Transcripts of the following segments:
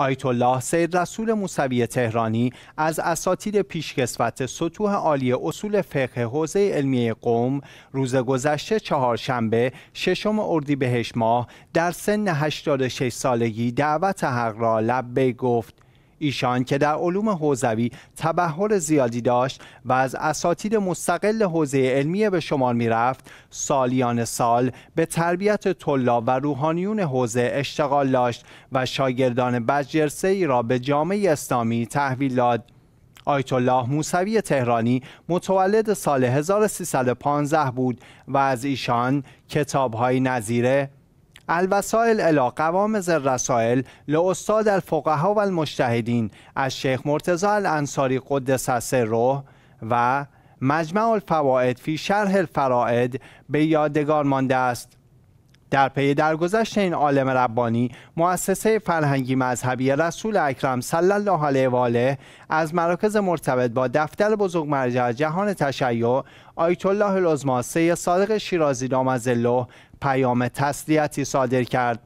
آیت الله سید رسول موسوی تهرانی از اساتید پیشکسوت سطوح عالی اصول فقه حوزه علمی قوم روز گذشته چهارشنبه ششم اردیبهشت ماه در سن 86 سالگی دعوت حق را لبه گفت ایشان که در علوم حوزوی تبهر زیادی داشت و از اساتید مستقل حوزه علمی به شمار می رفت سالیان سال به تربیت طلاب و روحانیون حوزه اشتغال داشت و شاگردان بجرسه ای را به جامعه اسلامی تحویل داد آیت الله موسوی تهرانی متولد سال 1315 بود و از ایشان کتابهای نظیره الوسائل الی قوامز الرسائل لاستاد الفقها و المجتهدین از شیخ مرتضی الانصاری قدس سره و مجمع الفوائد فی شرح الفرائد به یادگار مانده است در پی درگذشت این عالم ربانی مؤسسه فرهنگی مذهبی رسول اکرم صلی الله علیه و آله از مراکز مرتبط با دفتر بزرگ مرجع جهان تشیع آیت الله العظما صادق شیرازی از پیام تسلیتی صادر کرد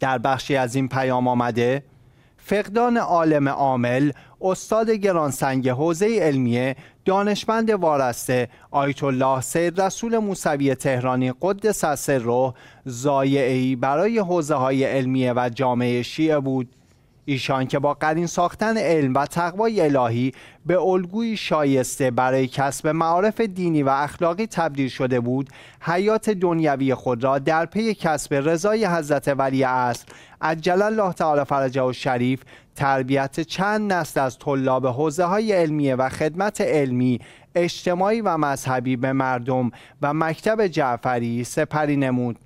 در بخشی از این پیام آمده فقدان عالم عامل استاد گرانسنگ حوزه علمیه دانشمند وارسته آیت الله سید رسول موسوی تهرانی قدس سره زایعی برای حوزه های علمیه و جامعه شیعه بود ایشان که با قدیم ساختن علم و تقوای الهی به الگوی شایسته برای کسب معارف دینی و اخلاقی تبدیل شده بود حیات دنیوی خود را در پی کسب رضای حضرت ولی از جلال الله تعالی فرجه و شریف تربیت چند نسل از طلاب حوزه های علمیه و خدمت علمی اجتماعی و مذهبی به مردم و مکتب جعفری سپری نمود